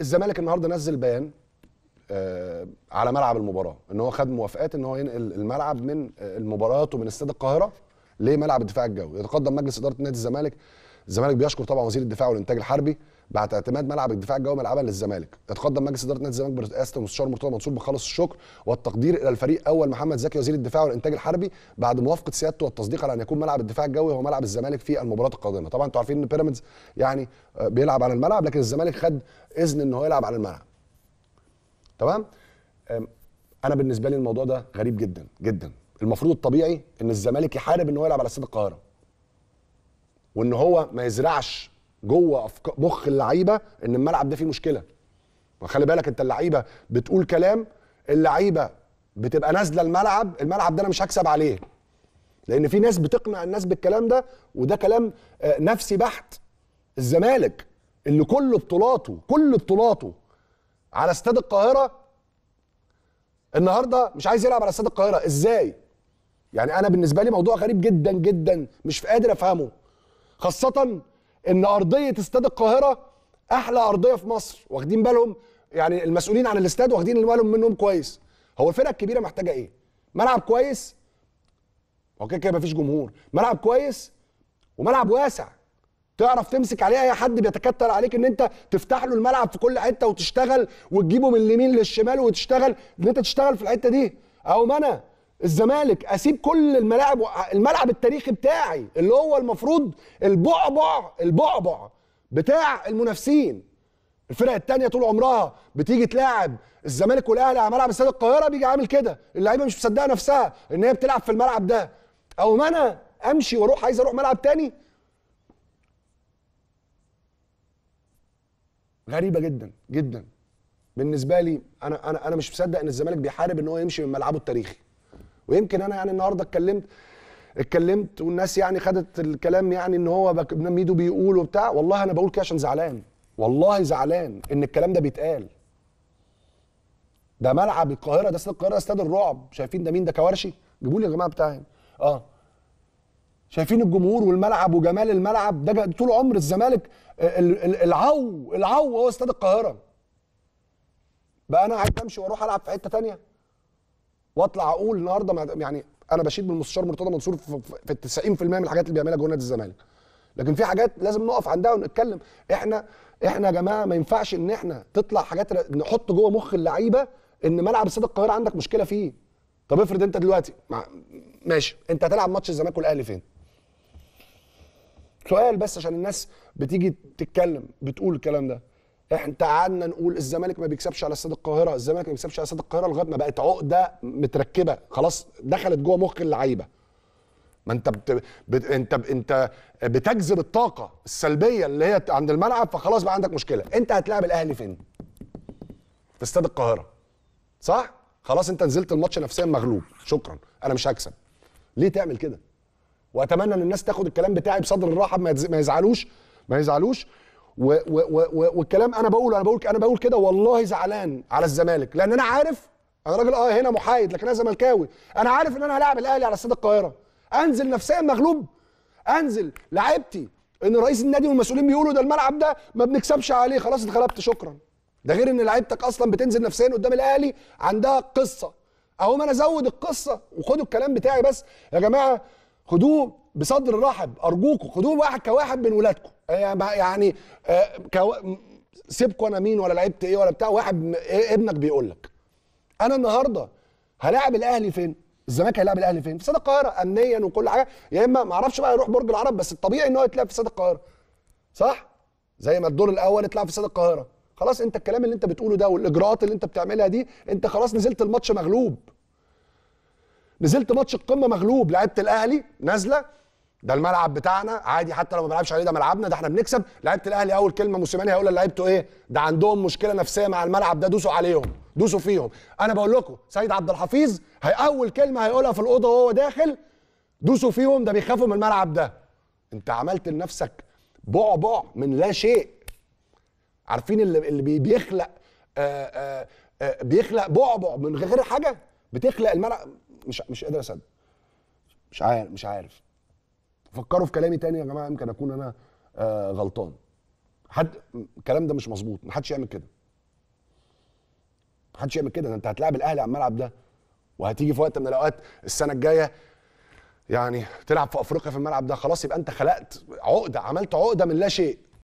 الزمالك النهارده نزل بيان آه على ملعب المباراه ان هو خد موافقات ان هو ينقل الملعب من آه، المباريات ومن استاد القاهره لملعب الدفاع الجوي يتقدم مجلس اداره نادي الزمالك الزمالك بيشكر طبعا وزير الدفاع والانتاج الحربي بعد اعتماد ملعب الدفاع الجوي ملعبا للزمالك اتقدم مجلس اداره نادي الزمالك برئاسه المستشار مرتضى منصور بخالص الشكر والتقدير الى الفريق اول محمد زكي وزير الدفاع والانتاج الحربي بعد موافقه سيادته والتصديق على ان يكون ملعب الدفاع الجوي هو ملعب الزمالك في المباراه القادمه طبعا انتوا عارفين ان بيراميدز يعني آه، بيلعب على الملعب لكن الزمالك خد اذن ان هو يلعب على الملعب تمام انا بالنسبه لي الموضوع ده غريب جدا جدا المفروض الطبيعي ان الزمالك يحارب ان هو يلعب على استاد القاهره وان هو ما يزرعش جوه مخ اللعيبه ان الملعب ده فيه مشكله وخلي بالك انت اللعيبه بتقول كلام اللعيبه بتبقى نازله الملعب الملعب ده انا مش هكسب عليه لان في ناس بتقنع الناس بالكلام ده وده كلام آه، نفسي بحت الزمالك اللي كل بطولاته كل بطولاته على استاد القاهره النهارده مش عايز يلعب على استاد القاهره ازاي يعني انا بالنسبه لي موضوع غريب جدا جدا مش قادر افهمه خاصه ان ارضيه استاد القاهره احلى ارضيه في مصر واخدين بالهم يعني المسؤولين عن الاستاد واخدين بالهم منهم كويس هو الفرقه الكبيره محتاجه ايه ملعب كويس هو كده كده مفيش جمهور ملعب كويس وملعب واسع تعرف تمسك عليه اي حد بيتكتل عليك ان انت تفتح له الملعب في كل حته وتشتغل وتجيبه من اليمين للشمال وتشتغل ان انت تشتغل في الحته دي او منى الزمالك اسيب كل الملاعب الملعب التاريخي بتاعي اللي هو المفروض البعبع البعبع بتاع المنافسين الفرق التانية طول عمرها بتيجي تلاعب الزمالك والاهلي على ملعب استاد القاهره بيجي عامل كده اللعيبه مش مصدقه نفسها ان هي بتلعب في الملعب ده او ما انا امشي واروح عايز اروح ملعب تاني غريبه جدا جدا بالنسبه لي انا انا انا مش مصدق ان الزمالك بيحارب ان هو يمشي من ملعبه التاريخي ويمكن انا يعني النهارده اتكلمت اتكلمت والناس يعني خدت الكلام يعني ان هو بك... ميدو بيقول وبتاع والله انا بقول كده عشان زعلان والله زعلان ان الكلام ده بيتقال ده ملعب القاهره ده استاد القاهره استاد الرعب شايفين ده مين ده كوارشي جيبوا لي يا جماعه بتاعي اه شايفين الجمهور والملعب وجمال الملعب ده طول عمر الزمالك آه، العو العو هو استاد القاهره بقى انا عايز امشي واروح العب في حته ثانيه واطلع اقول النهارده يعني انا بشيد بالمستشار مرتضى منصور في 90% من الحاجات اللي بيعملها جوه نادي الزمالك لكن في حاجات لازم نقف عندها ونتكلم احنا احنا يا جماعه ما ينفعش ان احنا تطلع حاجات نحط جوه مخ اللعيبه ان ملعب استاد القاهره عندك مشكله فيه طب افرض انت دلوقتي مع... ماشي انت هتلعب ماتش الزمالك والاهلي فين سؤال بس عشان الناس بتيجي تتكلم بتقول الكلام ده احنا قعدنا نقول الزمالك ما بيكسبش على استاد القاهره الزمالك ما بيكسبش على استاد القاهره لغايه ما بقت عقده متركبه خلاص دخلت جوه مخ اللعيبه ما انت بت... بت... انت ب... انت بتجذب الطاقه السلبيه اللي هي عند الملعب فخلاص بقى عندك مشكله انت هتلاعب الاهلي فين في استاد القاهره صح خلاص انت نزلت الماتش نفسيا مغلوب شكرا انا مش هكسب ليه تعمل كده واتمنى ان الناس تاخد الكلام بتاعي بصدر الراحه ما يزعلوش ما يزعلوش و و و و والكلام انا بقوله انا بقول انا بقول كده والله زعلان على الزمالك لان انا عارف انا راجل اه هنا محايد لكن انا زملكاوي انا عارف ان انا هلاعب الاهلي على استاد القاهره انزل نفسيا مغلوب انزل لعيبتي ان رئيس النادي والمسؤولين بيقولوا ده الملعب ده ما بنكسبش عليه خلاص اتغلبت شكرا ده غير ان لعيبتك اصلا بتنزل نفسيا قدام الاهلي عندها قصه اهو انا ازود القصه وخدوا الكلام بتاعي بس يا جماعه خدوه بصدر رحب ارجوكم خدوه واحد كواحد من ولادكم إيه، يعني, يعني، إيه، سيبكوا انا مين ولا لعبت ايه ولا بتاع واحد إيه، ابنك بيقول لك انا النهارده هلاعب الاهلي فين؟ الزمالك هيلاعب الاهلي فين؟ في استاد القاهره امنيا وكل حاجه يا اما ما اعرفش بقى يروح برج العرب بس الطبيعي ان هو يتلعب في استاد القاهره صح؟ زي ما الدور الاول اتلعب في استاد القاهره خلاص انت الكلام اللي انت بتقوله ده والاجراءات اللي انت بتعملها دي انت خلاص نزلت الماتش مغلوب نزلت ماتش القمه مغلوب لعبت الاهلي نازله ده الملعب بتاعنا عادي حتى لو ما بنلعبش عليه ده ملعبنا ده احنا بنكسب لعيبه الاهلي اول كلمه موسيماني هيقول لعيبته ايه ده عندهم مشكله نفسيه مع الملعب ده دوسوا عليهم دوسوا فيهم انا بقول لكم سيد عبد الحفيظ هي اول كلمه هيقولها في الاوضه وهو داخل دوسوا فيهم ده بيخافوا من الملعب ده انت عملت لنفسك بعبع من لا شيء عارفين اللي, اللي بيخلق آآ آه، آآ آه، آه، بيخلق بعبع من غير حاجه بتخلق الملعب مش مش قادر اصدق مش عارف مش عارف فكروا في كلامي تاني يا جماعه يمكن اكون انا آه غلطان حد الكلام ده مش مظبوط محدش يعمل كده محدش يعمل كده انت هتلاعب الاهلي على الملعب ده وهتيجي في وقت من الاوقات السنه الجايه يعني تلعب في افريقيا في الملعب ده خلاص يبقى انت خلقت عقده عملت عقده من لا شيء